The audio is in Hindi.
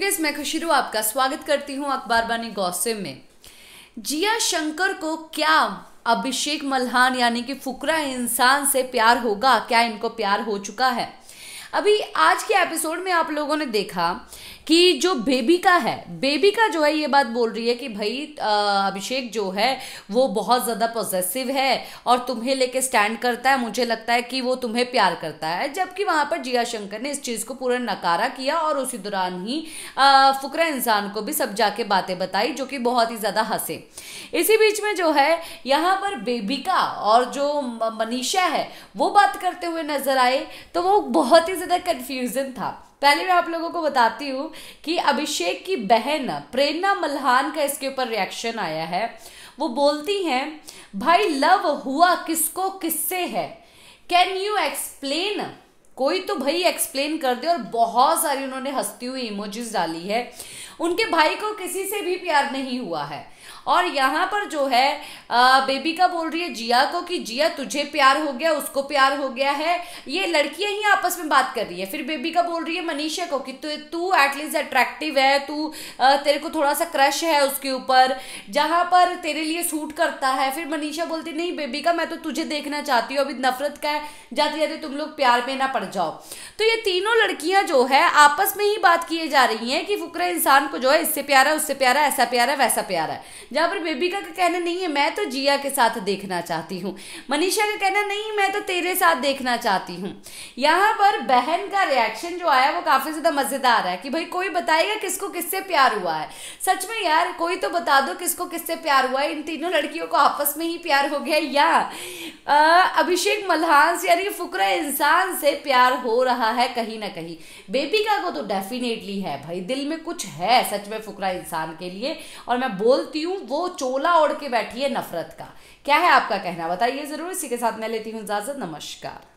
मैं रू आपका स्वागत करती हूं अखबार बानी गौसिम में जिया शंकर को क्या अभिषेक मल्हान यानी कि फुकरा इंसान से प्यार होगा क्या इनको प्यार हो चुका है अभी आज के एपिसोड में आप लोगों ने देखा कि जो बेबी का है बेबी का जो है ये बात बोल रही है कि भाई अभिषेक जो है वो बहुत ज़्यादा पॉजेसिव है और तुम्हें लेके स्टैंड करता है मुझे लगता है कि वो तुम्हें प्यार करता है जबकि वहाँ पर जिया शंकर ने इस चीज़ को पूरा नकारा किया और उसी दौरान ही फुकरा इंसान को भी सब जाके बातें बताई जो कि बहुत ही ज़्यादा हंसे इसी बीच में जो है यहाँ पर का और जो मनीषा है वो बात करते हुए नजर आए तो वो बहुत ही काफ़ी ज़्यादा कंफ्यूजन था पहले मैं आप लोगों को बताती हूँ कि अभिषेक की बहन प्रेरणा मल्हान का इसके ऊपर रिएक्शन आया है वो बोलती हैं भाई लव हुआ किसको किससे है कैन यू एक्सप्लेन कोई तो भाई एक्सप्लेन कर दे और बहुत सारी उन्होंने हंसती हुई इमोजीज डाली है उनके भाई को किसी से भी प्यार नहीं हुआ है और यहाँ पर जो है आ, बेबी का बोल रही है जिया को कि जिया तुझे प्यार हो गया उसको प्यार हो गया है ये लड़कियाँ ही आपस में बात कर रही है फिर बेबी का बोल रही है मनीषा को कि तू एटलीस्ट अट्रैक्टिव है तू तेरे को थोड़ा सा क्रश है उसके ऊपर जहाँ पर तेरे लिए सूट करता है फिर मनीषा बोलती नहीं बेबी का मैं तो तुझे देखना चाहती हूँ अभी नफरत का है जाते जाते तुम लोग प्यार में ना पड़ पड़ जाओ तो ये तीनों लड़कियां जो है आपस में ही बात किए जा रही हैं कि फुकरा इंसान को जो है इससे प्यारा है उससे प्यारा है ऐसा प्यारा है वैसा प्यारा है जहाँ पर बेबी का कहना नहीं है मैं तो जिया के साथ देखना चाहती हूँ मनीषा का कहना नहीं मैं तो तेरे साथ देखना चाहती हूँ यहाँ पर बहन का रिएक्शन जो आया वो काफ़ी ज़्यादा मज़ेदार है कि भाई कोई बताएगा किसको किससे प्यार हुआ है सच में यार कोई तो बता दो किसको किससे प्यार हुआ है इन तीनों लड़कियों को आपस में ही प्यार हो गया या अभिषेक मल्हांस यानी फुकरा इंसान से प्यार प्यार हो रहा है कहीं ना कहीं बेबिका को तो डेफिनेटली है भाई दिल में कुछ है सच में फुकरा इंसान के लिए और मैं बोलती हूँ वो चोला ओढ़ के बैठी है नफरत का क्या है आपका कहना बताइए ज़रूर इसी के साथ मैं लेती हूँ इजाज़त नमस्कार